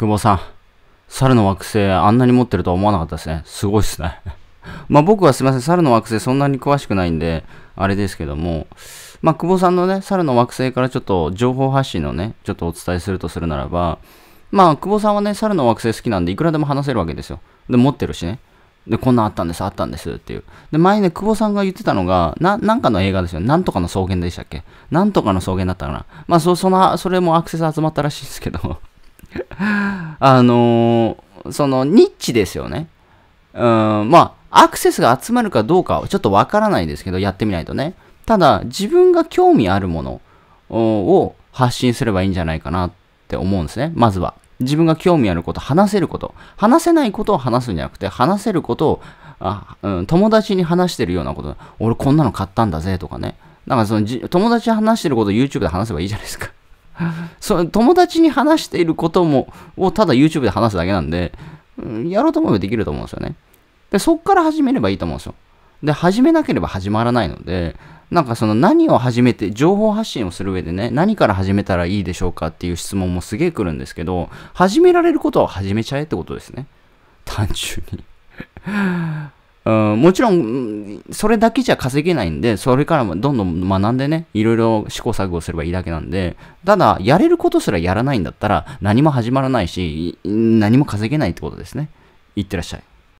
久保さん、猿の惑星あんなに持ってるとは思わなかったですね。すごいっすね。まあ僕はすいません、猿の惑星そんなに詳しくないんで、あれですけども、まあ久保さんのね、猿の惑星からちょっと情報発信のね、ちょっとお伝えするとするならば、まあ久保さんはね、猿の惑星好きなんでいくらでも話せるわけですよ。で、持ってるしね。で、こんなんあったんです、あったんですっていう。で、前ね、久保さんが言ってたのが、な、なんかの映画ですよ。なんとかの草原でしたっけなんとかの草原だったかな。まあ、そ、その、それもアクセス集まったらしいですけどあのー、そのニッチですよね。うん、まあ、アクセスが集まるかどうかはちょっとわからないですけど、やってみないとね。ただ、自分が興味あるものを発信すればいいんじゃないかなって思うんですね。まずは。自分が興味あること、話せること。話せないことを話すんじゃなくて、話せることを、あうん、友達に話してるようなこと。俺こんなの買ったんだぜとかね。なんかその、友達話してることを YouTube で話せばいいじゃないですか。そ友達に話していることも、をただ YouTube で話すだけなんで、やろうと思えばできると思うんですよね。で、そっから始めればいいと思うんですよ。で、始めなければ始まらないので、なんかその何を始めて、情報発信をする上でね、何から始めたらいいでしょうかっていう質問もすげえ来るんですけど、始められることは始めちゃえってことですね。単純にうん、もちろん、それだけじゃ稼げないんで、それからもどんどん学んでね、いろいろ試行錯誤すればいいだけなんで、ただ、やれることすらやらないんだったら、何も始まらないし、何も稼げないってことですね。いってらっしゃい。